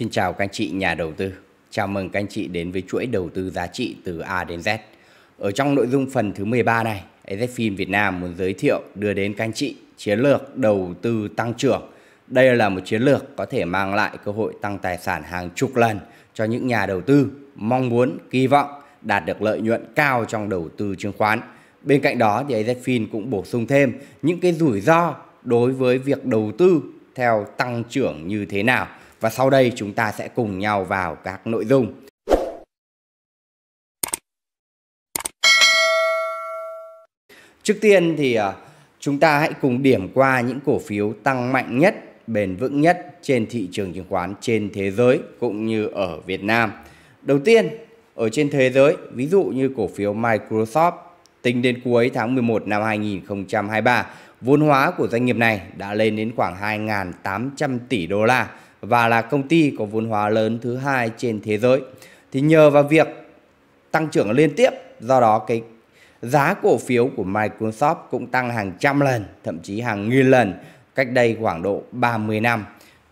Xin chào các anh chị nhà đầu tư. Chào mừng các anh chị đến với chuỗi đầu tư giá trị từ A đến Z. Ở trong nội dung phần thứ 13 này, EZFIN Việt Nam muốn giới thiệu đưa đến các anh chị chiến lược đầu tư tăng trưởng. Đây là một chiến lược có thể mang lại cơ hội tăng tài sản hàng chục lần cho những nhà đầu tư mong muốn, kỳ vọng đạt được lợi nhuận cao trong đầu tư chứng khoán. Bên cạnh đó thì Ezfin cũng bổ sung thêm những cái rủi ro đối với việc đầu tư theo tăng trưởng như thế nào và sau đây chúng ta sẽ cùng nhau vào các nội dung. Trước tiên thì à, chúng ta hãy cùng điểm qua những cổ phiếu tăng mạnh nhất, bền vững nhất trên thị trường chứng khoán trên thế giới cũng như ở Việt Nam. Đầu tiên, ở trên thế giới, ví dụ như cổ phiếu Microsoft tính đến cuối tháng 11 năm 2023, vốn hóa của doanh nghiệp này đã lên đến khoảng 2.800 tỷ đô la, và là công ty có vốn hóa lớn thứ hai trên thế giới. Thì nhờ vào việc tăng trưởng liên tiếp, do đó cái giá cổ phiếu của Microsoft cũng tăng hàng trăm lần, thậm chí hàng nghìn lần cách đây khoảng độ 30 năm.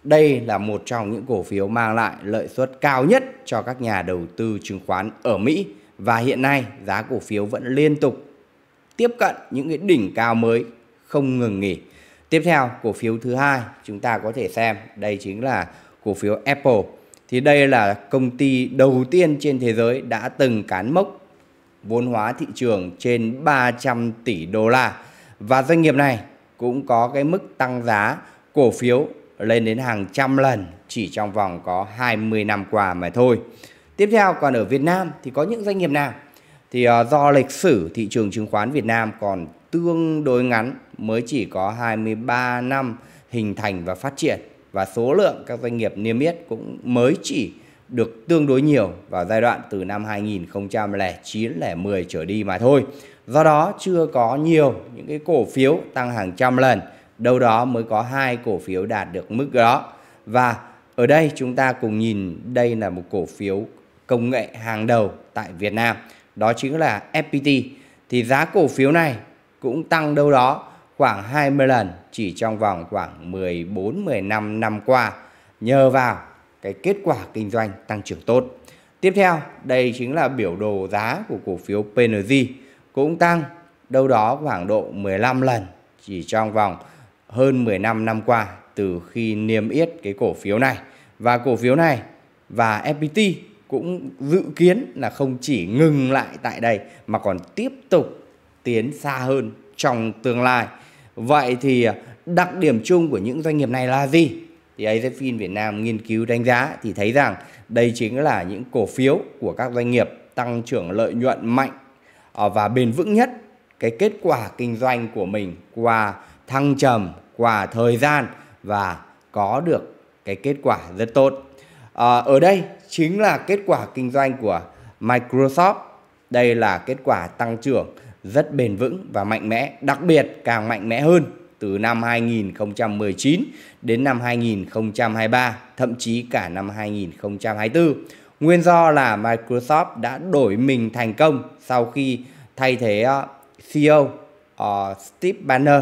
Đây là một trong những cổ phiếu mang lại lợi suất cao nhất cho các nhà đầu tư chứng khoán ở Mỹ và hiện nay giá cổ phiếu vẫn liên tục tiếp cận những cái đỉnh cao mới không ngừng nghỉ. Tiếp theo, cổ phiếu thứ hai chúng ta có thể xem đây chính là cổ phiếu Apple. Thì đây là công ty đầu tiên trên thế giới đã từng cán mốc vốn hóa thị trường trên 300 tỷ đô la và doanh nghiệp này cũng có cái mức tăng giá cổ phiếu lên đến hàng trăm lần chỉ trong vòng có 20 năm qua mà thôi. Tiếp theo còn ở Việt Nam thì có những doanh nghiệp nào? Thì ờ, do lịch sử thị trường chứng khoán Việt Nam còn tương đối ngắn mới chỉ có 23 năm hình thành và phát triển và số lượng các doanh nghiệp niêm yết cũng mới chỉ được tương đối nhiều vào giai đoạn từ năm 2009 10 trở đi mà thôi. Do đó chưa có nhiều những cái cổ phiếu tăng hàng trăm lần, đâu đó mới có hai cổ phiếu đạt được mức đó. Và ở đây chúng ta cùng nhìn đây là một cổ phiếu công nghệ hàng đầu tại Việt Nam, đó chính là FPT. Thì giá cổ phiếu này cũng tăng đâu đó khoảng 20 lần chỉ trong vòng khoảng 14-15 năm qua nhờ vào cái kết quả kinh doanh tăng trưởng tốt. Tiếp theo, đây chính là biểu đồ giá của cổ phiếu PNG cũng tăng đâu đó khoảng độ 15 lần chỉ trong vòng hơn 15 năm qua từ khi niêm yết cái cổ phiếu này và cổ phiếu này và FPT cũng dự kiến là không chỉ ngừng lại tại đây mà còn tiếp tục tiến xa hơn trong tương lai. Vậy thì à, đặc điểm chung của những doanh nghiệp này là gì? Thì AZFIN Việt Nam nghiên cứu đánh giá thì thấy rằng đây chính là những cổ phiếu của các doanh nghiệp tăng trưởng lợi nhuận mạnh à, và bền vững nhất cái kết quả kinh doanh của mình qua thăng trầm, qua thời gian và có được cái kết quả rất tốt. À, ở đây chính là kết quả kinh doanh của Microsoft. Đây là kết quả tăng trưởng rất bền vững và mạnh mẽ, đặc biệt càng mạnh mẽ hơn từ năm 2019 đến năm 2023, thậm chí cả năm 2024. Nguyên do là Microsoft đã đổi mình thành công sau khi thay thế ờ, CEO uh, ờ, Steve Banner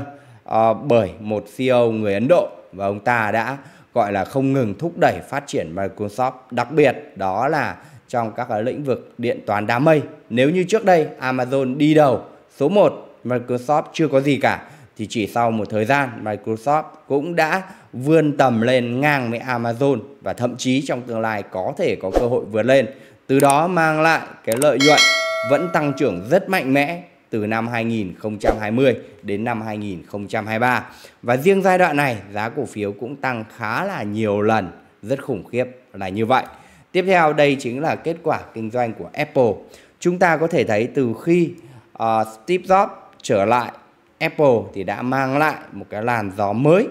uh, bởi một CEO người Ấn Độ và ông ta đã gọi là không ngừng thúc đẩy phát triển Microsoft, đặc biệt đó là trong các lĩnh vực điện toán đám mây. Nếu như trước đây Amazon đi đầu số 1, Microsoft chưa có gì cả thì chỉ sau một thời gian Microsoft cũng đã vươn tầm lên ngang với Amazon và thậm chí trong tương lai có thể có cơ hội vượt lên. Từ đó mang lại cái lợi nhuận vẫn tăng trưởng rất mạnh mẽ từ năm 2020 đến năm 2023. Và riêng giai đoạn này giá cổ phiếu cũng tăng khá là nhiều lần, rất khủng khiếp là như vậy. Tiếp theo đây chính là kết quả kinh doanh của Apple. Chúng ta có thể thấy từ khi uh, Steve Jobs trở lại Apple thì đã mang lại một cái làn gió mới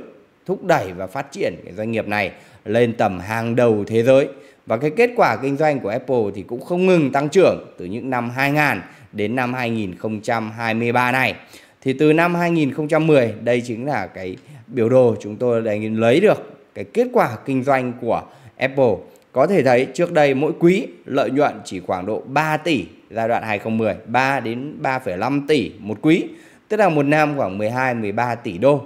thúc đẩy và phát triển cái doanh nghiệp này lên tầm hàng đầu thế giới. Và cái kết quả kinh doanh của Apple thì cũng không ngừng tăng trưởng từ những năm 2000 đến năm 2023 này. Thì từ năm 2010 đây chính là cái biểu đồ chúng tôi đã lấy được cái kết quả kinh doanh của Apple có thể thấy trước đây mỗi quý lợi nhuận chỉ khoảng độ 3 tỷ giai đoạn 2010, 3 đến 3,5 tỷ một quý, tức là một năm khoảng 12 13 tỷ đô,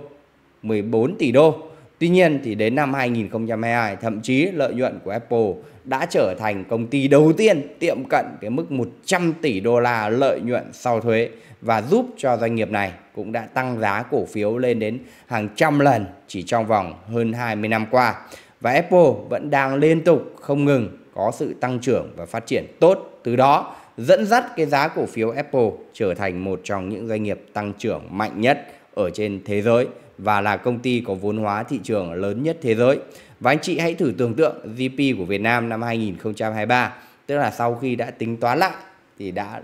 14 tỷ đô. Tuy nhiên thì đến năm 2022 thậm chí lợi nhuận của Apple đã trở thành công ty đầu tiên tiệm cận cái mức 100 tỷ đô la lợi nhuận sau thuế và giúp cho doanh nghiệp này cũng đã tăng giá cổ phiếu lên đến hàng trăm lần chỉ trong vòng hơn 20 năm qua và Apple vẫn đang liên tục không ngừng có sự tăng trưởng và phát triển tốt từ đó dẫn dắt cái giá cổ phiếu Apple trở thành một trong những doanh nghiệp tăng trưởng mạnh nhất ở trên thế giới và là công ty có vốn hóa thị trường lớn nhất thế giới. Và anh chị hãy thử tưởng tượng GDP của Việt Nam năm 2023, tức là sau khi đã tính toán lại thì đã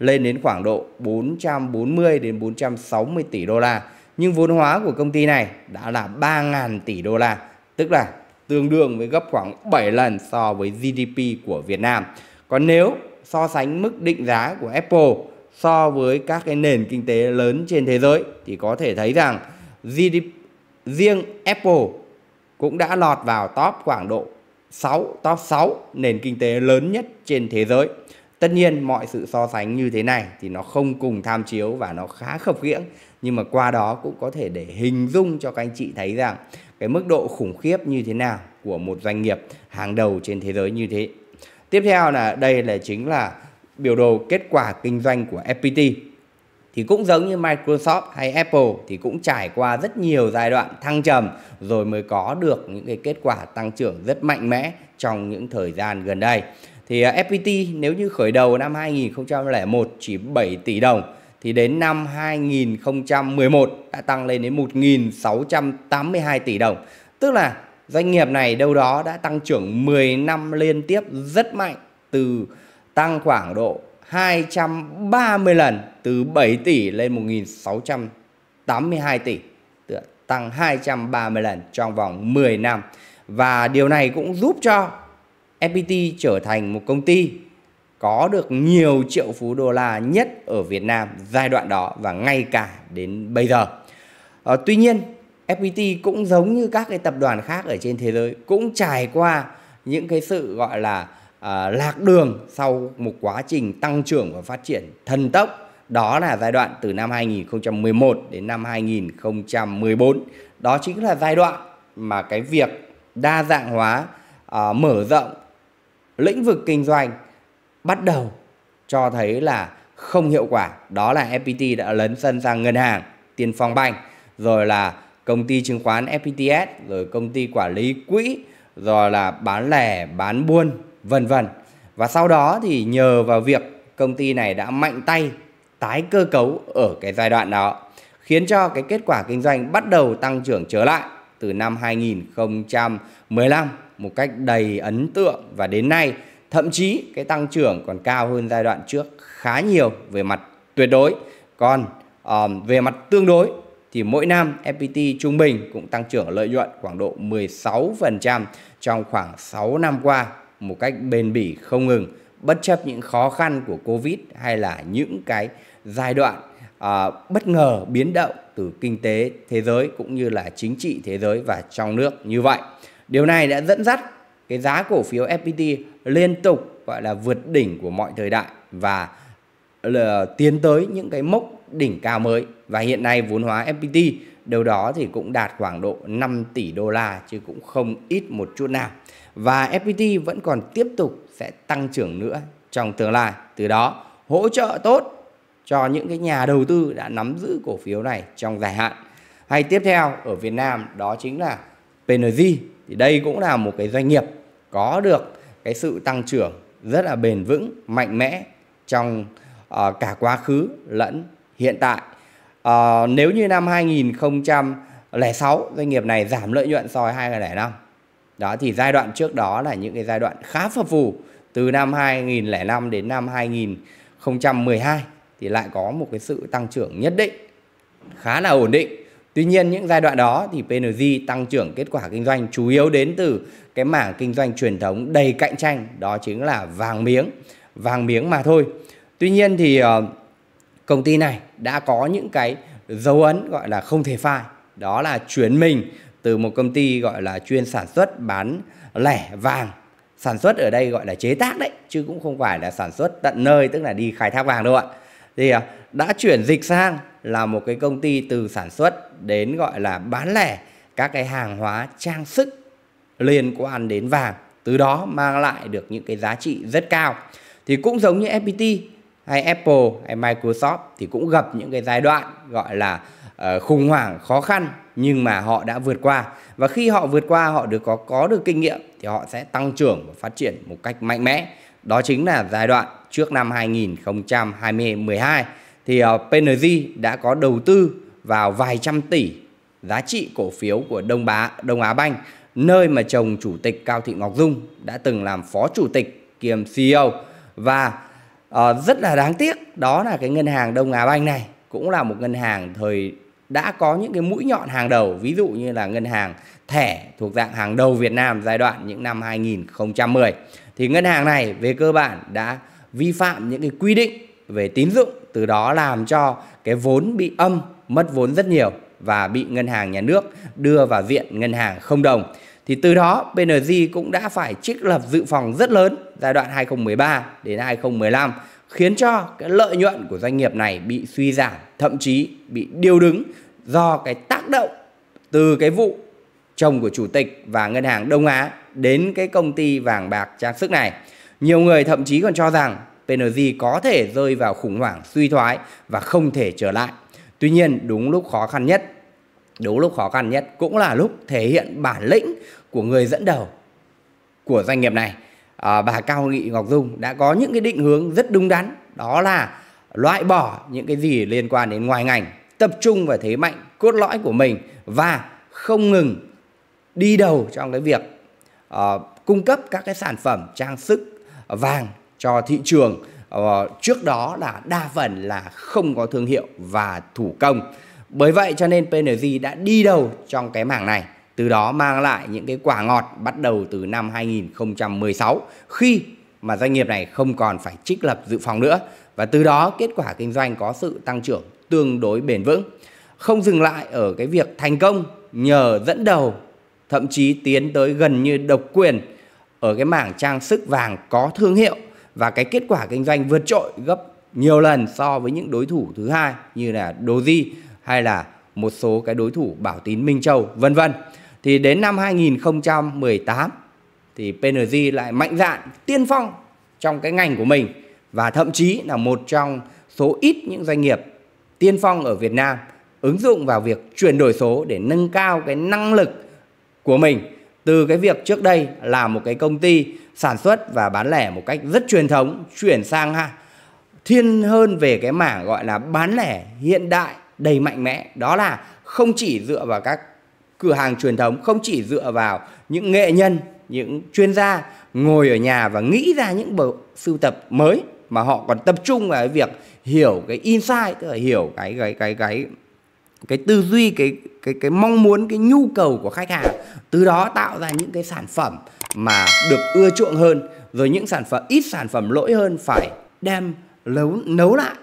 lên đến khoảng độ 440 đến 460 tỷ đô la. Nhưng vốn hóa của công ty này đã là 3.000 tỷ đô la, tức là tương đương với gấp khoảng 7 lần so với GDP của Việt Nam. Còn nếu so sánh mức định giá của Apple so với các cái nền kinh tế lớn trên thế giới thì có thể thấy rằng GDP, riêng Apple cũng đã lọt vào top khoảng độ 6 top 6 nền kinh tế lớn nhất trên thế giới. Tất nhiên mọi sự so sánh như thế này thì nó không cùng tham chiếu và nó khá khập khiễng nhưng mà qua đó cũng có thể để hình dung cho các anh chị thấy rằng cái mức độ khủng khiếp như thế nào của một doanh nghiệp hàng đầu trên thế giới như thế. Tiếp theo là đây là chính là biểu đồ kết quả kinh doanh của FPT. Thì cũng giống như Microsoft hay Apple thì cũng trải qua rất nhiều giai đoạn thăng trầm rồi mới có được những cái kết quả tăng trưởng rất mạnh mẽ trong những thời gian gần đây. Thì à, FPT nếu như khởi đầu năm 2001 chỉ 7 tỷ đồng thì đến năm 2011 đã tăng lên đến 1.682 tỷ đồng. Tức là doanh nghiệp này đâu đó đã tăng trưởng 10 năm liên tiếp rất mạnh từ tăng khoảng độ 230 lần từ 7 tỷ lên 1.682 tỷ tăng 230 lần trong vòng 10 năm và điều này cũng giúp cho FPT trở thành một công ty có được nhiều triệu phú đô la nhất ở Việt Nam giai đoạn đó và ngay cả đến bây giờ. À, tuy nhiên, FPT cũng giống như các cái tập đoàn khác ở trên thế giới cũng trải qua những cái sự gọi là à, lạc đường sau một quá trình tăng trưởng và phát triển thần tốc. Đó là giai đoạn từ năm 2011 đến năm 2014. Đó chính là giai đoạn mà cái việc đa dạng hóa, à, mở rộng lĩnh vực kinh doanh bắt đầu cho thấy là không hiệu quả đó là FPT đã lấn sân sang ngân hàng Tiên Phong Banh rồi là công ty chứng khoán FPTS rồi công ty quản lý quỹ rồi là bán lẻ bán buôn vân vân và sau đó thì nhờ vào việc công ty này đã mạnh tay tái cơ cấu ở cái giai đoạn đó khiến cho cái kết quả kinh doanh bắt đầu tăng trưởng trở lại từ năm 2015 một cách đầy ấn tượng và đến nay thậm chí cái tăng trưởng còn cao hơn giai đoạn trước khá nhiều về mặt tuyệt đối còn um, về mặt tương đối thì mỗi năm FPT trung bình cũng tăng trưởng lợi nhuận khoảng độ 16% trong khoảng 6 năm qua một cách bền bỉ không ngừng bất chấp những khó khăn của Covid hay là những cái giai đoạn à, bất ngờ biến động từ kinh tế thế giới cũng như là chính trị thế giới và trong nước như vậy. Điều này đã dẫn dắt cái giá cổ phiếu FPT liên tục gọi là vượt đỉnh của mọi thời đại và là ờ, tiến tới những cái mốc đỉnh cao mới và hiện nay vốn hóa FPT đâu đó thì cũng đạt khoảng độ 5 tỷ đô la chứ cũng không ít một chút nào và FPT vẫn còn tiếp tục sẽ tăng trưởng nữa trong tương lai từ đó hỗ trợ tốt cho những cái nhà đầu tư đã nắm giữ cổ phiếu này trong dài hạn hay tiếp theo ở Việt Nam đó chính là PNG thì đây cũng là một cái doanh nghiệp có được cái sự tăng trưởng rất là bền vững, mạnh mẽ trong uh, cả quá khứ lẫn hiện tại. Uh, nếu như năm 2006 doanh nghiệp này giảm lợi nhuận so với 2005. Đó thì giai đoạn trước đó là những cái giai đoạn khá phập phù từ năm 2005 đến năm 2012 thì lại có một cái sự tăng trưởng nhất định khá là ổn định. Tuy nhiên những giai đoạn đó thì PNG tăng trưởng kết quả kinh doanh chủ yếu đến từ cái mảng kinh doanh truyền thống đầy cạnh tranh đó chính là vàng miếng vàng miếng mà thôi tuy nhiên thì ờ, công ty này đã có những cái dấu ấn gọi là không thể phai đó là chuyển mình từ một công ty gọi là chuyên sản xuất bán lẻ vàng sản xuất ở đây gọi là chế tác đấy chứ cũng không phải là sản xuất tận nơi tức là đi khai thác vàng đâu ạ thì ờ, đã chuyển dịch sang là một cái công ty từ sản xuất đến gọi là bán lẻ các cái hàng hóa trang sức liên quan đến vàng từ đó mang lại được những cái giá trị rất cao thì cũng giống như FPT hay Apple hay Microsoft thì cũng gặp những cái giai đoạn gọi là uh, khủng hoảng khó khăn nhưng mà họ đã vượt qua và khi họ vượt qua họ được có có được kinh nghiệm thì họ sẽ tăng trưởng và phát triển một cách mạnh mẽ đó chính là giai đoạn trước năm 2012 thì uh, ờ, PNG đã có đầu tư vào vài trăm tỷ giá trị cổ phiếu của Đông bá Đông Á Banh nơi mà chồng chủ tịch Cao Thị Ngọc Dung đã từng làm phó chủ tịch kiêm CEO và uh, rất là đáng tiếc đó là cái ngân hàng Đông Á Banh này cũng là một ngân hàng thời đã có những cái mũi nhọn hàng đầu ví dụ như là ngân hàng thẻ thuộc dạng hàng đầu Việt Nam giai đoạn những năm 2010 thì ngân hàng này về cơ bản đã vi phạm những cái quy định về tín dụng từ đó làm cho cái vốn bị âm mất vốn rất nhiều và bị ngân hàng nhà nước đưa vào viện ngân hàng không đồng. Thì từ đó BNG cũng đã phải trích lập dự phòng rất lớn giai đoạn 2013 đến 2015 khiến cho cái lợi nhuận của doanh nghiệp này bị suy giảm, thậm chí bị điều đứng do cái tác động từ cái vụ chồng của chủ tịch và ngân hàng Đông Á đến cái công ty vàng bạc trang sức này. Nhiều người thậm chí còn cho rằng PNG có thể rơi vào khủng hoảng suy thoái và không thể trở lại. Tuy nhiên đúng lúc khó khăn nhất, đúng lúc khó khăn nhất cũng là lúc thể hiện bản lĩnh của người dẫn đầu của doanh nghiệp này. À, bà Cao Nghị Ngọc Dung đã có những cái định hướng rất đúng đắn, đó là loại bỏ những cái gì liên quan đến ngoài ngành, tập trung vào thế mạnh cốt lõi của mình và không ngừng đi đầu trong cái việc uh, cung cấp các cái sản phẩm trang sức vàng cho thị trường Ờ, trước đó là đa phần là không có thương hiệu và thủ công bởi vậy cho nên PNG đã đi đầu trong cái mảng này từ đó mang lại những cái quả ngọt bắt đầu từ năm 2016 khi mà doanh nghiệp này không còn phải trích lập dự phòng nữa và từ đó kết quả kinh doanh có sự tăng trưởng tương đối bền vững. Không dừng lại ở cái việc thành công nhờ dẫn đầu thậm chí tiến tới gần như độc quyền ở cái mảng trang sức vàng có thương hiệu và cái kết quả kinh doanh vượt trội gấp nhiều lần so với những đối thủ thứ hai như là Doji hay là một số cái đối thủ Bảo Tín Minh Châu vân vân. Thì đến năm 2018 thì PNG lại mạnh dạn tiên phong trong cái ngành của mình và thậm chí là một trong số ít những doanh nghiệp tiên phong ở Việt Nam ứng dụng vào việc chuyển đổi số để nâng cao cái năng lực của mình từ cái việc trước đây là một cái công ty sản xuất và bán lẻ một cách rất truyền thống chuyển sang ha thiên hơn về cái mảng gọi là bán lẻ hiện đại đầy mạnh mẽ đó là không chỉ dựa vào các cửa hàng truyền thống không chỉ dựa vào những nghệ nhân những chuyên gia ngồi ở nhà và nghĩ ra những bộ sưu tập mới mà họ còn tập trung vào cái việc hiểu cái insight tức là hiểu cái cái cái cái cái tư duy cái cái cái mong muốn cái nhu cầu của khách hàng từ đó tạo ra những cái sản phẩm mà được ưa chuộng hơn rồi những sản phẩm ít sản phẩm lỗi hơn phải đem nấu nấu lại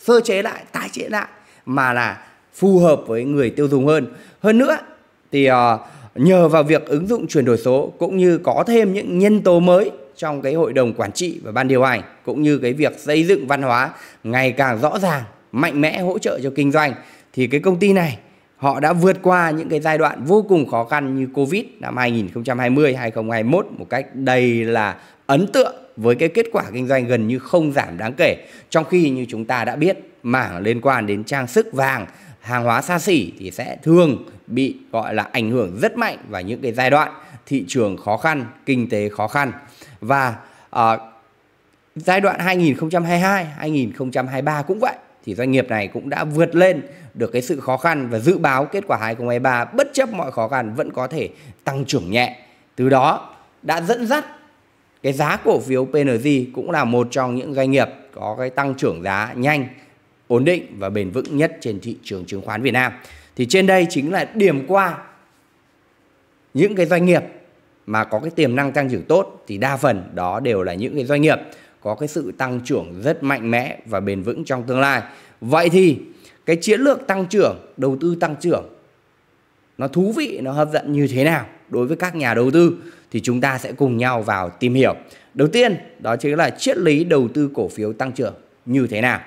sơ chế lại tái chế lại mà là phù hợp với người tiêu dùng hơn hơn nữa thì uh, nhờ vào việc ứng dụng chuyển đổi số cũng như có thêm những nhân tố mới trong cái hội đồng quản trị và ban điều hành cũng như cái việc xây dựng văn hóa ngày càng rõ ràng mạnh mẽ hỗ trợ cho kinh doanh thì cái công ty này họ đã vượt qua những cái giai đoạn vô cùng khó khăn như Covid năm 2020, 2021 một cách đầy là ấn tượng với cái kết quả kinh doanh gần như không giảm đáng kể. Trong khi như chúng ta đã biết, mảng liên quan đến trang sức vàng, hàng hóa xa xỉ thì sẽ thường bị gọi là ảnh hưởng rất mạnh vào những cái giai đoạn thị trường khó khăn, kinh tế khó khăn. Và uh, giai đoạn 2022, 2023 cũng vậy thì doanh nghiệp này cũng đã vượt lên được cái sự khó khăn và dự báo kết quả 2023 bất chấp mọi khó khăn vẫn có thể tăng trưởng nhẹ. Từ đó đã dẫn dắt cái giá cổ phiếu PNG cũng là một trong những doanh nghiệp có cái tăng trưởng giá nhanh, ổn định và bền vững nhất trên thị trường chứng khoán Việt Nam. Thì trên đây chính là điểm qua những cái doanh nghiệp mà có cái tiềm năng tăng trưởng tốt thì đa phần đó đều là những cái doanh nghiệp có cái sự tăng trưởng rất mạnh mẽ và bền vững trong tương lai. Vậy thì cái chiến lược tăng trưởng đầu tư tăng trưởng nó thú vị nó hấp dẫn như thế nào đối với các nhà đầu tư thì chúng ta sẽ cùng nhau vào tìm hiểu đầu tiên đó chính là triết lý đầu tư cổ phiếu tăng trưởng như thế nào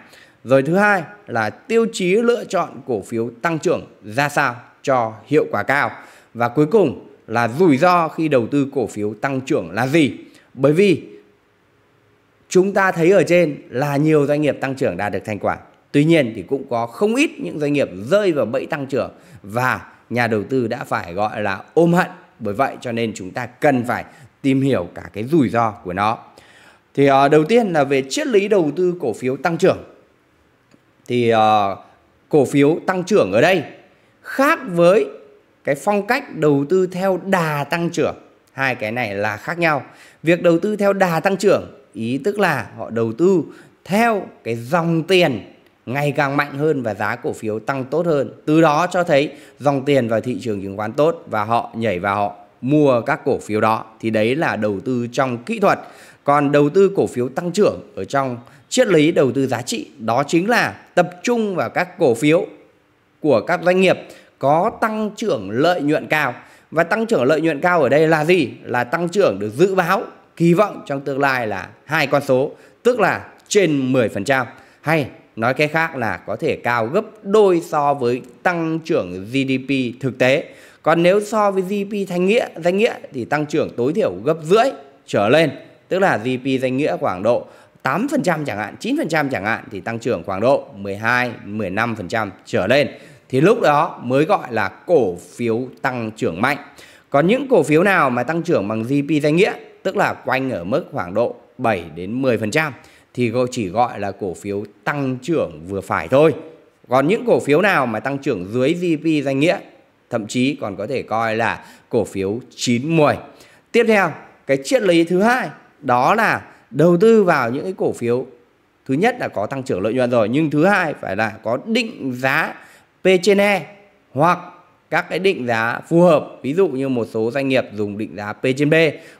rồi thứ hai là tiêu chí lựa chọn cổ phiếu tăng trưởng ra sao cho hiệu quả cao và cuối cùng là rủi ro khi đầu tư cổ phiếu tăng trưởng là gì bởi vì chúng ta thấy ở trên là nhiều doanh nghiệp tăng trưởng đạt được thành quả Tuy nhiên thì cũng có không ít những doanh nghiệp rơi vào bẫy tăng trưởng và nhà đầu tư đã phải gọi là ôm hận. Bởi vậy cho nên chúng ta cần phải tìm hiểu cả cái rủi ro của nó. Thì uh, đầu tiên là về triết lý đầu tư cổ phiếu tăng trưởng. Thì uh, cổ phiếu tăng trưởng ở đây khác với cái phong cách đầu tư theo đà tăng trưởng. Hai cái này là khác nhau. Việc đầu tư theo đà tăng trưởng ý tức là họ đầu tư theo cái dòng tiền ngày càng mạnh hơn và giá cổ phiếu tăng tốt hơn. Từ đó cho thấy dòng tiền vào thị trường chứng khoán tốt và họ nhảy vào họ mua các cổ phiếu đó thì đấy là đầu tư trong kỹ thuật. Còn đầu tư cổ phiếu tăng trưởng ở trong triết lý đầu tư giá trị đó chính là tập trung vào các cổ phiếu của các doanh nghiệp có tăng trưởng lợi nhuận cao. Và tăng trưởng lợi nhuận cao ở đây là gì? Là tăng trưởng được dự báo kỳ vọng trong tương lai là hai con số, tức là trên 10% hay Nói cái khác là có thể cao gấp đôi so với tăng trưởng GDP thực tế. Còn nếu so với GDP thanh nghĩa, danh nghĩa thì tăng trưởng tối thiểu gấp rưỡi trở lên, tức là GDP danh nghĩa khoảng độ 8% chẳng hạn, 9% chẳng hạn thì tăng trưởng khoảng độ 12, 15% trở lên. Thì lúc đó mới gọi là cổ phiếu tăng trưởng mạnh. Còn những cổ phiếu nào mà tăng trưởng bằng GDP danh nghĩa, tức là quanh ở mức khoảng độ 7 đến 10% thì chỉ gọi là cổ phiếu tăng trưởng vừa phải thôi. Còn những cổ phiếu nào mà tăng trưởng dưới GDP danh nghĩa, thậm chí còn có thể coi là cổ phiếu chín 10 Tiếp theo, cái triết lý thứ hai đó là đầu tư vào những cái cổ phiếu thứ nhất là có tăng trưởng lợi nhuận rồi nhưng thứ hai phải là có định giá P trên E hoặc các cái định giá phù hợp ví dụ như một số doanh nghiệp dùng định giá P trên B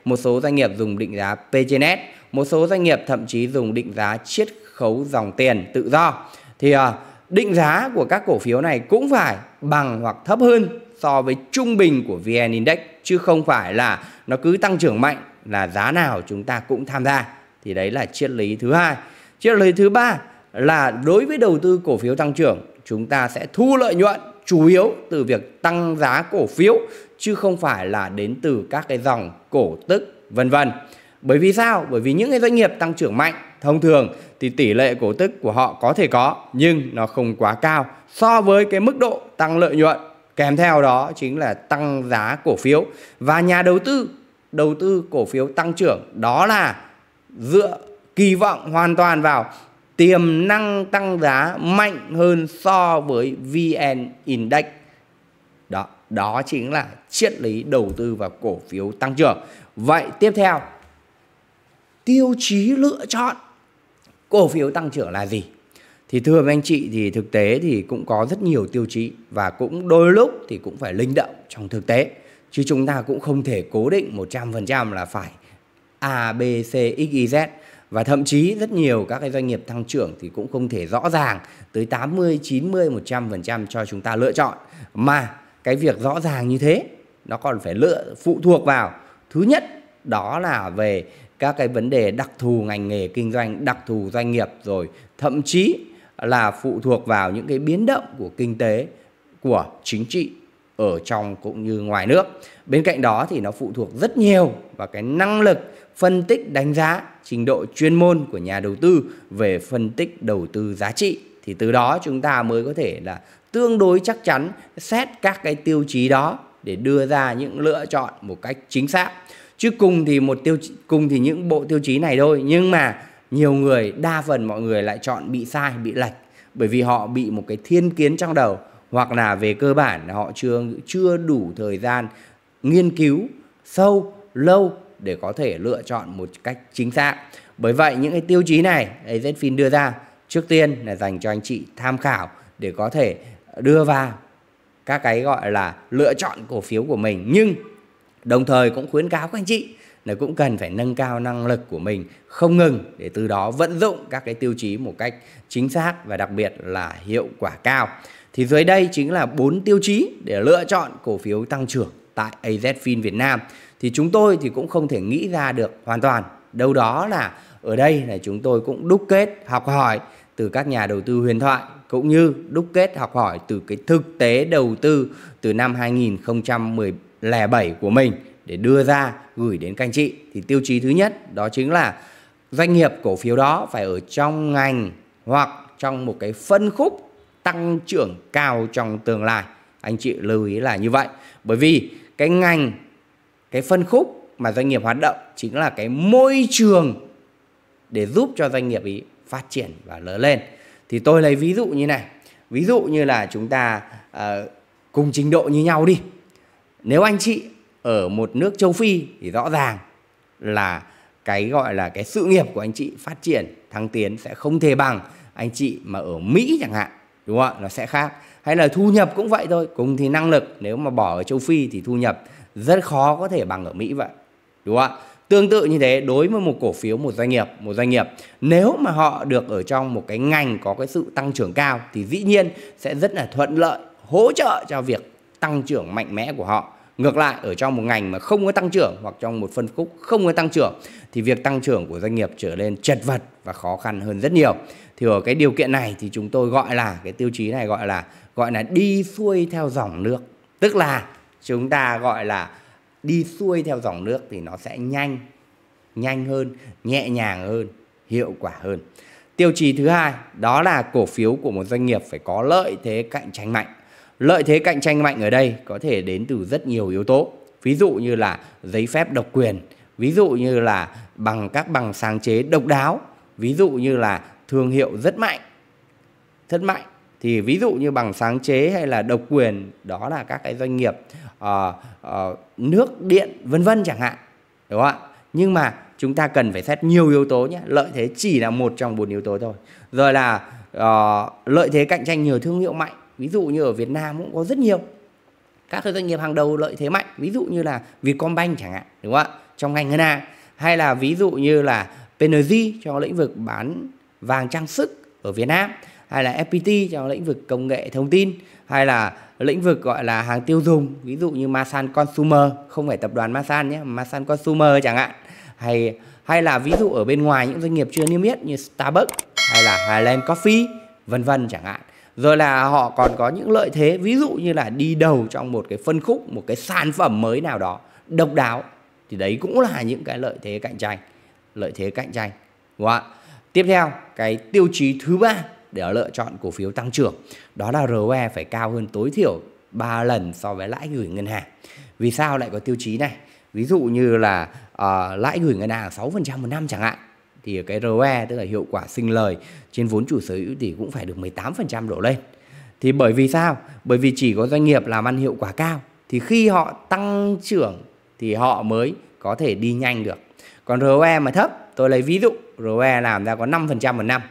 một số doanh nghiệp dùng định giá P trên S một số doanh nghiệp thậm chí dùng định giá chiết khấu dòng tiền tự do thì à, định giá của các cổ phiếu này cũng phải bằng hoặc thấp hơn so với trung bình của VN Index chứ không phải là nó cứ tăng trưởng mạnh là giá nào chúng ta cũng tham gia thì đấy là triết lý thứ hai triết lý thứ ba là đối với đầu tư cổ phiếu tăng trưởng chúng ta sẽ thu lợi nhuận chủ yếu từ việc tăng giá cổ phiếu chứ không phải là đến từ các cái dòng cổ tức vân vân bởi vì sao? Bởi vì những cái doanh nghiệp tăng trưởng mạnh thông thường thì tỷ lệ cổ tức của họ có thể có nhưng nó không quá cao so với cái mức độ tăng lợi nhuận kèm theo đó chính là tăng giá cổ phiếu và nhà đầu tư đầu tư cổ phiếu tăng trưởng đó là dựa kỳ vọng hoàn toàn vào tiềm năng tăng giá mạnh hơn so với VN Index. Đó, đó chính là triết lý đầu tư vào cổ phiếu tăng trưởng. Vậy tiếp theo tiêu chí lựa chọn cổ phiếu tăng trưởng là gì thì thưa với anh chị thì thực tế thì cũng có rất nhiều tiêu chí và cũng đôi lúc thì cũng phải linh động trong thực tế chứ chúng ta cũng không thể cố định 100% là phải A, B, C, X, Y, Z và thậm chí rất nhiều các cái doanh nghiệp tăng trưởng thì cũng không thể rõ ràng tới 80, 90, 100% cho chúng ta lựa chọn mà cái việc rõ ràng như thế nó còn phải lựa phụ thuộc vào thứ nhất đó là về các cái vấn đề đặc thù ngành nghề kinh doanh, đặc thù doanh nghiệp rồi thậm chí là phụ thuộc vào những cái biến động của kinh tế, của chính trị ở trong cũng như ngoài nước. Bên cạnh đó thì nó phụ thuộc rất nhiều vào cái năng lực phân tích đánh giá trình độ chuyên môn của nhà đầu tư về phân tích đầu tư giá trị thì từ đó chúng ta mới có thể là tương đối chắc chắn xét các cái tiêu chí đó để đưa ra những lựa chọn một cách chính xác chứ cùng thì một tiêu chí, cùng thì những bộ tiêu chí này thôi nhưng mà nhiều người đa phần mọi người lại chọn bị sai bị lệch bởi vì họ bị một cái thiên kiến trong đầu hoặc là về cơ bản họ chưa chưa đủ thời gian nghiên cứu sâu lâu để có thể lựa chọn một cách chính xác bởi vậy những cái tiêu chí này AZFIN đưa ra trước tiên là dành cho anh chị tham khảo để có thể đưa vào các cái gọi là lựa chọn cổ phiếu của mình nhưng đồng thời cũng khuyến cáo các anh chị là cũng cần phải nâng cao năng lực của mình không ngừng để từ đó vận dụng các cái tiêu chí một cách chính xác và đặc biệt là hiệu quả cao. Thì dưới đây chính là bốn tiêu chí để lựa chọn cổ phiếu tăng trưởng tại AZFIN Việt Nam. Thì chúng tôi thì cũng không thể nghĩ ra được hoàn toàn. Đâu đó là ở đây là chúng tôi cũng đúc kết học hỏi từ các nhà đầu tư huyền thoại cũng như đúc kết học hỏi từ cái thực tế đầu tư từ năm 2017 2007 của mình để đưa ra gửi đến các anh chị. Thì tiêu chí thứ nhất đó chính là doanh nghiệp cổ phiếu đó phải ở trong ngành hoặc trong một cái phân khúc tăng trưởng cao trong tương lai. Anh chị lưu ý là như vậy. Bởi vì cái ngành, cái phân khúc mà doanh nghiệp hoạt động chính là cái môi trường để giúp cho doanh nghiệp ý phát triển và lớn lên. Thì tôi lấy ví dụ như này. Ví dụ như là chúng ta uh, cùng trình độ như nhau đi nếu anh chị ở một nước châu Phi thì rõ ràng là cái gọi là cái sự nghiệp của anh chị phát triển thăng tiến sẽ không thể bằng anh chị mà ở Mỹ chẳng hạn đúng không ạ nó sẽ khác hay là thu nhập cũng vậy thôi cùng thì năng lực nếu mà bỏ ở châu Phi thì thu nhập rất khó có thể bằng ở Mỹ vậy đúng không ạ tương tự như thế đối với một cổ phiếu một doanh nghiệp một doanh nghiệp nếu mà họ được ở trong một cái ngành có cái sự tăng trưởng cao thì dĩ nhiên sẽ rất là thuận lợi hỗ trợ cho việc tăng trưởng mạnh mẽ của họ ngược lại ở trong một ngành mà không có tăng trưởng hoặc trong một phân khúc không có tăng trưởng thì việc tăng trưởng của doanh nghiệp trở nên chật vật và khó khăn hơn rất nhiều thì ở cái điều kiện này thì chúng tôi gọi là cái tiêu chí này gọi là gọi là đi xuôi theo dòng nước tức là chúng ta gọi là đi xuôi theo dòng nước thì nó sẽ nhanh nhanh hơn nhẹ nhàng hơn hiệu quả hơn tiêu chí thứ hai đó là cổ phiếu của một doanh nghiệp phải có lợi thế cạnh tranh mạnh Lợi thế cạnh tranh mạnh ở đây có thể đến từ rất nhiều yếu tố, ví dụ như là giấy phép độc quyền, ví dụ như là bằng các bằng sáng chế độc đáo, ví dụ như là thương hiệu rất mạnh, rất mạnh. Thì ví dụ như bằng sáng chế hay là độc quyền đó là các cái doanh nghiệp uh, uh, nước điện vân vân chẳng hạn, đúng không ạ? Nhưng mà chúng ta cần phải xét nhiều yếu tố nhé lợi thế chỉ là một trong bốn yếu tố thôi rồi là uh, lợi thế cạnh tranh nhiều thương hiệu mạnh ví dụ như ở Việt Nam cũng có rất nhiều các doanh nghiệp hàng đầu lợi thế mạnh ví dụ như là Vietcombank chẳng hạn đúng không ạ trong ngành ngân hàng hay là ví dụ như là PNG trong lĩnh vực bán vàng trang sức ở Việt Nam hay là FPT trong lĩnh vực công nghệ thông tin hay là lĩnh vực gọi là hàng tiêu dùng ví dụ như Masan Consumer không phải tập đoàn Masan nhé Masan Consumer chẳng hạn hay hay là ví dụ ở bên ngoài những doanh nghiệp chưa niêm yết như Starbucks hay là Highland Coffee vân vân chẳng hạn rồi là họ còn có những lợi thế ví dụ như là đi đầu trong một cái phân khúc một cái sản phẩm mới nào đó độc đáo thì đấy cũng là những cái lợi thế cạnh tranh lợi thế cạnh tranh đúng không ạ tiếp theo cái tiêu chí thứ ba để lựa chọn cổ phiếu tăng trưởng đó là ROE phải cao hơn tối thiểu 3 lần so với lãi gửi ngân hàng vì sao lại có tiêu chí này ví dụ như là uh, lãi gửi ngân hàng 6% một năm chẳng hạn thì cái ROE tức là hiệu quả sinh lời trên vốn chủ sở hữu thì cũng phải được 18% đổ lên. Thì bởi vì sao? Bởi vì chỉ có doanh nghiệp làm ăn hiệu quả cao thì khi họ tăng trưởng thì họ mới có thể đi nhanh được. Còn ROE mà thấp, tôi lấy ví dụ ROE làm ra có 5% một năm.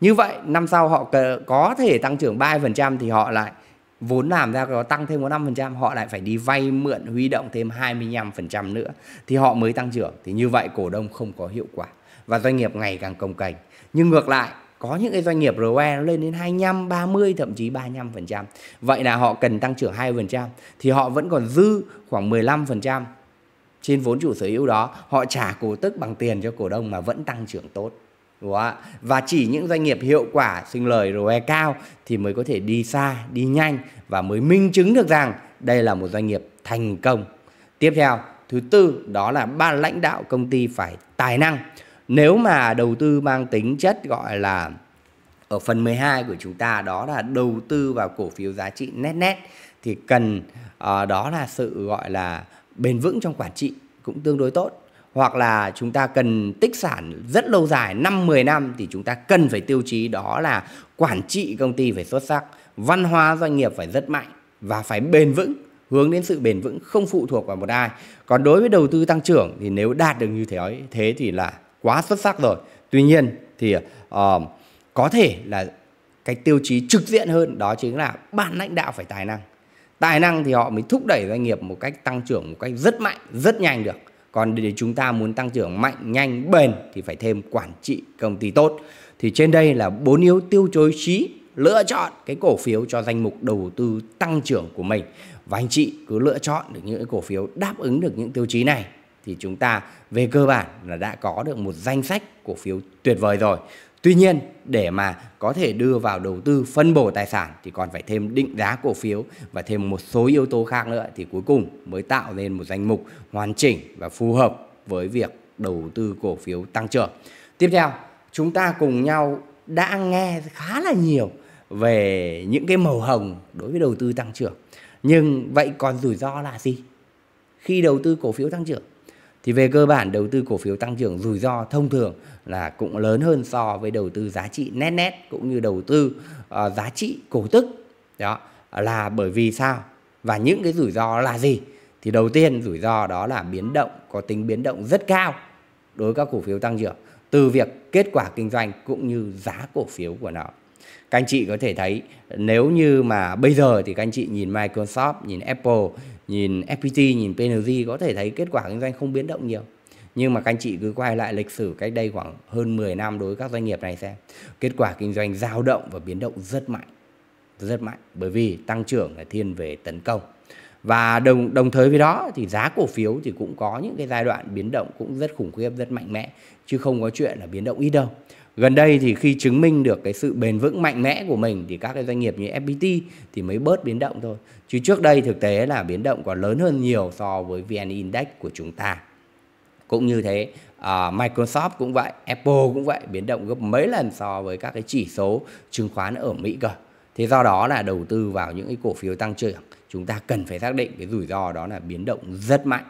Như vậy năm sau họ có thể tăng trưởng 3% thì họ lại vốn làm ra có tăng thêm có 5% họ lại phải đi vay mượn huy động thêm 25% nữa thì họ mới tăng trưởng thì như vậy cổ đông không có hiệu quả và doanh nghiệp ngày càng công kềnh nhưng ngược lại có những cái doanh nghiệp ROE nó lên đến 25, 30 thậm chí 35%. Vậy là họ cần tăng trưởng 2% thì họ vẫn còn dư khoảng 15% trên vốn chủ sở hữu đó, họ trả cổ tức bằng tiền cho cổ đông mà vẫn tăng trưởng tốt. Đúng không? Và chỉ những doanh nghiệp hiệu quả, sinh lời ROE cao thì mới có thể đi xa, đi nhanh và mới minh chứng được rằng đây là một doanh nghiệp thành công. Tiếp theo, thứ tư đó là ban lãnh đạo công ty phải tài năng nếu mà đầu tư mang tính chất gọi là ở phần 12 của chúng ta đó là đầu tư vào cổ phiếu giá trị nét nét thì cần uh, đó là sự gọi là bền vững trong quản trị cũng tương đối tốt hoặc là chúng ta cần tích sản rất lâu dài 5 10 năm thì chúng ta cần phải tiêu chí đó là quản trị công ty phải xuất sắc, văn hóa doanh nghiệp phải rất mạnh và phải bền vững, hướng đến sự bền vững không phụ thuộc vào một ai. Còn đối với đầu tư tăng trưởng thì nếu đạt được như thế ấy, thế thì là quá xuất sắc rồi tuy nhiên thì uh, có thể là cái tiêu chí trực diện hơn đó chính là ban lãnh đạo phải tài năng tài năng thì họ mới thúc đẩy doanh nghiệp một cách tăng trưởng một cách rất mạnh rất nhanh được còn để chúng ta muốn tăng trưởng mạnh nhanh bền thì phải thêm quản trị công ty tốt thì trên đây là bốn yếu tiêu chối trí lựa chọn cái cổ phiếu cho danh mục đầu tư tăng trưởng của mình và anh chị cứ lựa chọn được những cổ phiếu đáp ứng được những tiêu chí này thì chúng ta về cơ bản là đã có được một danh sách cổ phiếu tuyệt vời rồi. Tuy nhiên để mà có thể đưa vào đầu tư phân bổ tài sản thì còn phải thêm định giá cổ phiếu và thêm một số yếu tố khác nữa thì cuối cùng mới tạo nên một danh mục hoàn chỉnh và phù hợp với việc đầu tư cổ phiếu tăng trưởng. Tiếp theo, chúng ta cùng nhau đã nghe khá là nhiều về những cái màu hồng đối với đầu tư tăng trưởng. Nhưng vậy còn rủi ro là gì? Khi đầu tư cổ phiếu tăng trưởng thì về cơ bản đầu tư cổ phiếu tăng trưởng rủi ro thông thường là cũng lớn hơn so với đầu tư giá trị nét nét cũng như đầu tư uh, giá trị cổ tức đó là bởi vì sao và những cái rủi ro là gì thì đầu tiên rủi ro đó là biến động có tính biến động rất cao đối với các cổ phiếu tăng trưởng từ việc kết quả kinh doanh cũng như giá cổ phiếu của nó các anh chị có thể thấy nếu như mà bây giờ thì các anh chị nhìn Microsoft, nhìn Apple nhìn FPT, nhìn PNG có thể thấy kết quả kinh doanh không biến động nhiều. Nhưng mà các anh chị cứ quay lại lịch sử cách đây khoảng hơn 10 năm đối với các doanh nghiệp này xem. Kết quả kinh doanh dao động và biến động rất mạnh. Rất mạnh bởi vì tăng trưởng là thiên về tấn công. Và đồng đồng thời với đó thì giá cổ phiếu thì cũng có những cái giai đoạn biến động cũng rất khủng khiếp, rất mạnh mẽ chứ không có chuyện là biến động ít đâu. Gần đây thì khi chứng minh được cái sự bền vững mạnh mẽ của mình thì các cái doanh nghiệp như FPT thì mới bớt biến động thôi. Chứ trước đây thực tế là biến động còn lớn hơn nhiều so với VN Index của chúng ta. Cũng như thế, uh, Microsoft cũng vậy, Apple cũng vậy, biến động gấp mấy lần so với các cái chỉ số chứng khoán ở Mỹ cơ. Thế do đó là đầu tư vào những cái cổ phiếu tăng trưởng, chúng ta cần phải xác định cái rủi ro đó là biến động rất mạnh,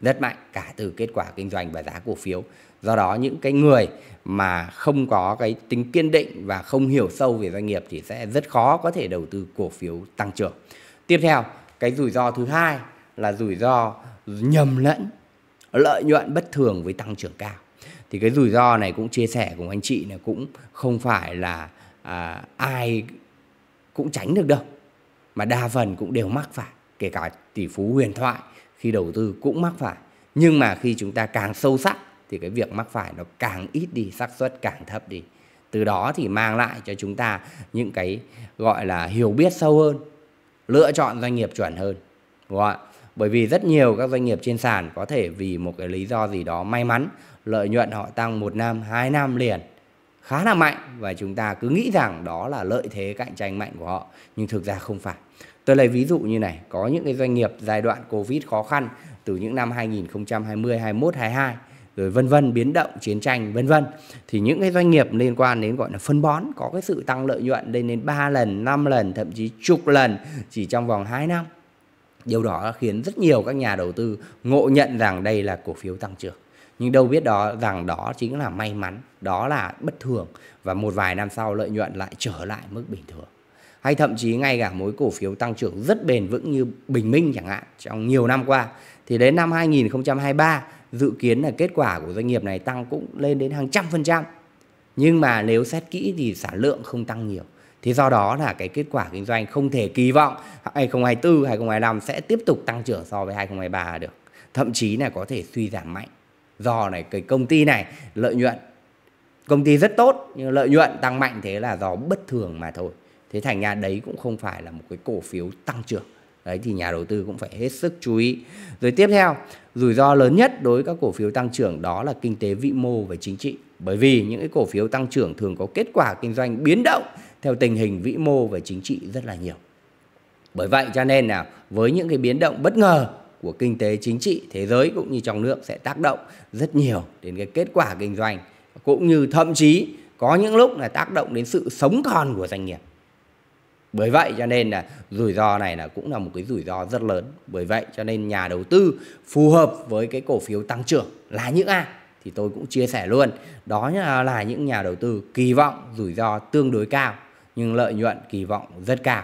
rất mạnh cả từ kết quả kinh doanh và giá cổ phiếu do đó những cái người mà không có cái tính kiên định và không hiểu sâu về doanh nghiệp thì sẽ rất khó có thể đầu tư cổ phiếu tăng trưởng tiếp theo cái rủi ro thứ hai là rủi ro nhầm lẫn lợi nhuận bất thường với tăng trưởng cao thì cái rủi ro này cũng chia sẻ cùng anh chị là cũng không phải là à, ai cũng tránh được đâu mà đa phần cũng đều mắc phải kể cả tỷ phú huyền thoại khi đầu tư cũng mắc phải nhưng mà khi chúng ta càng sâu sắc thì cái việc mắc phải nó càng ít đi xác suất càng thấp đi từ đó thì mang lại cho chúng ta những cái gọi là hiểu biết sâu hơn lựa chọn doanh nghiệp chuẩn hơn đúng không ạ bởi vì rất nhiều các doanh nghiệp trên sàn có thể vì một cái lý do gì đó may mắn lợi nhuận họ tăng một năm hai năm liền khá là mạnh và chúng ta cứ nghĩ rằng đó là lợi thế cạnh tranh mạnh của họ nhưng thực ra không phải tôi lấy ví dụ như này có những cái doanh nghiệp giai đoạn covid khó khăn từ những năm 2020 21 22 rồi vân vân biến động chiến tranh vân vân thì những cái doanh nghiệp liên quan đến gọi là phân bón có cái sự tăng lợi nhuận lên đến 3 lần 5 lần thậm chí chục lần chỉ trong vòng 2 năm điều đó khiến rất nhiều các nhà đầu tư ngộ nhận rằng đây là cổ phiếu tăng trưởng nhưng đâu biết đó rằng đó chính là may mắn đó là bất thường và một vài năm sau lợi nhuận lại trở lại mức bình thường hay thậm chí ngay cả mối cổ phiếu tăng trưởng rất bền vững như Bình Minh chẳng hạn trong nhiều năm qua thì đến năm 2023 dự kiến là kết quả của doanh nghiệp này tăng cũng lên đến hàng trăm phần trăm nhưng mà nếu xét kỹ thì sản lượng không tăng nhiều thì do đó là cái kết quả kinh doanh không thể kỳ vọng 2024, 2025 sẽ tiếp tục tăng trưởng so với 2023 được. Thậm chí là có thể suy giảm mạnh. Do này cái công ty này lợi nhuận công ty rất tốt nhưng lợi nhuận tăng mạnh thế là do bất thường mà thôi. Thế thành ra đấy cũng không phải là một cái cổ phiếu tăng trưởng đấy thì nhà đầu tư cũng phải hết sức chú ý rồi tiếp theo rủi ro lớn nhất đối với các cổ phiếu tăng trưởng đó là kinh tế vĩ mô và chính trị bởi vì những cái cổ phiếu tăng trưởng thường có kết quả kinh doanh biến động theo tình hình vĩ mô và chính trị rất là nhiều bởi vậy cho nên là với những cái biến động bất ngờ của kinh tế chính trị thế giới cũng như trong nước sẽ tác động rất nhiều đến cái kết quả kinh doanh cũng như thậm chí có những lúc là tác động đến sự sống còn của doanh nghiệp bởi vậy cho nên là rủi ro này là cũng là một cái rủi ro rất lớn bởi vậy cho nên nhà đầu tư phù hợp với cái cổ phiếu tăng trưởng là những ai thì tôi cũng chia sẻ luôn đó là những nhà đầu tư kỳ vọng rủi ro tương đối cao nhưng lợi nhuận kỳ vọng rất cao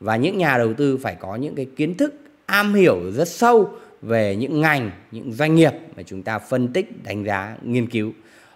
và những nhà đầu tư phải có những cái kiến thức am hiểu rất sâu về những ngành những doanh nghiệp mà chúng ta phân tích đánh giá nghiên cứu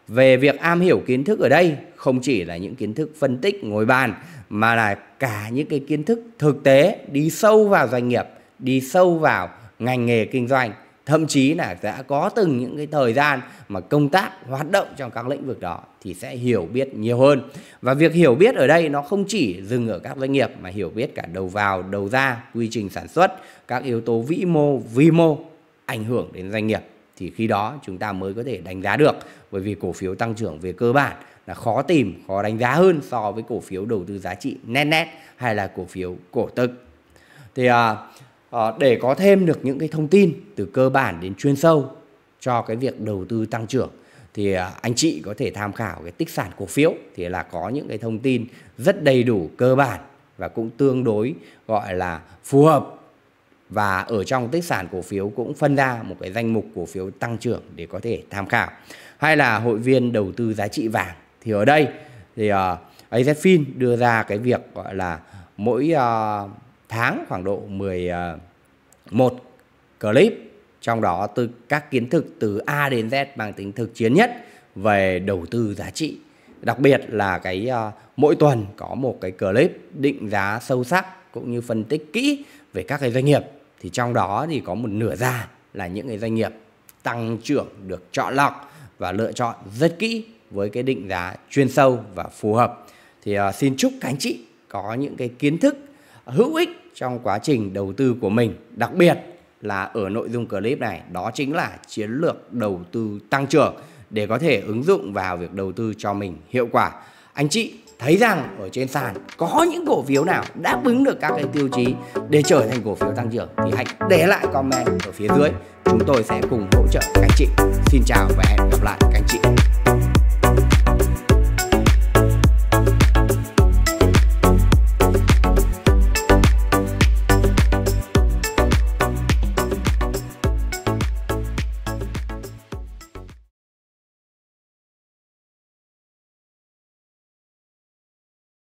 về việc am hiểu kiến thức ở đây không chỉ là những kiến thức phân tích ngồi bàn mà là cả những cái kiến thức thực tế đi sâu vào doanh nghiệp đi sâu vào ngành nghề kinh doanh thậm chí là đã có từng những cái thời gian mà công tác hoạt động trong các lĩnh vực đó thì sẽ hiểu biết nhiều hơn và việc hiểu biết ở đây nó không chỉ dừng ở các doanh nghiệp mà hiểu biết cả đầu vào đầu ra quy trình sản xuất các yếu tố vĩ mô vi mô ảnh hưởng đến doanh nghiệp thì khi đó chúng ta mới có thể đánh giá được bởi vì cổ phiếu tăng trưởng về cơ bản là khó tìm, khó đánh giá hơn so với cổ phiếu đầu tư giá trị net net hay là cổ phiếu cổ tức. Thì à, à, để có thêm được những cái thông tin từ cơ bản đến chuyên sâu cho cái việc đầu tư tăng trưởng thì à, anh chị có thể tham khảo cái tích sản cổ phiếu thì là có những cái thông tin rất đầy đủ cơ bản và cũng tương đối gọi là phù hợp và ở trong tích sản cổ phiếu cũng phân ra một cái danh mục cổ phiếu tăng trưởng để có thể tham khảo hay là hội viên đầu tư giá trị vàng thì ở đây thì uh, ờ, AZFIN đưa ra cái việc gọi là mỗi uh, tháng khoảng độ 11 ờ, clip trong đó từ các kiến thức từ A đến Z bằng tính thực chiến nhất về đầu tư giá trị đặc biệt là cái uh, mỗi tuần có một cái clip định giá sâu sắc cũng như phân tích kỹ về các cái doanh nghiệp thì trong đó thì có một nửa ra là những cái doanh nghiệp tăng trưởng được chọn lọc và lựa chọn rất kỹ với cái định giá chuyên sâu và phù hợp thì uh, xin chúc các anh chị có những cái kiến thức hữu ích trong quá trình đầu tư của mình đặc biệt là ở nội dung clip này đó chính là chiến lược đầu tư tăng trưởng để có thể ứng dụng vào việc đầu tư cho mình hiệu quả anh chị thấy rằng ở trên sàn có những cổ phiếu nào đáp ứng được các cái tiêu chí để trở thành cổ phiếu tăng trưởng thì hãy để lại comment ở phía dưới chúng tôi sẽ cùng hỗ trợ các anh chị xin chào và hẹn gặp lại các anh chị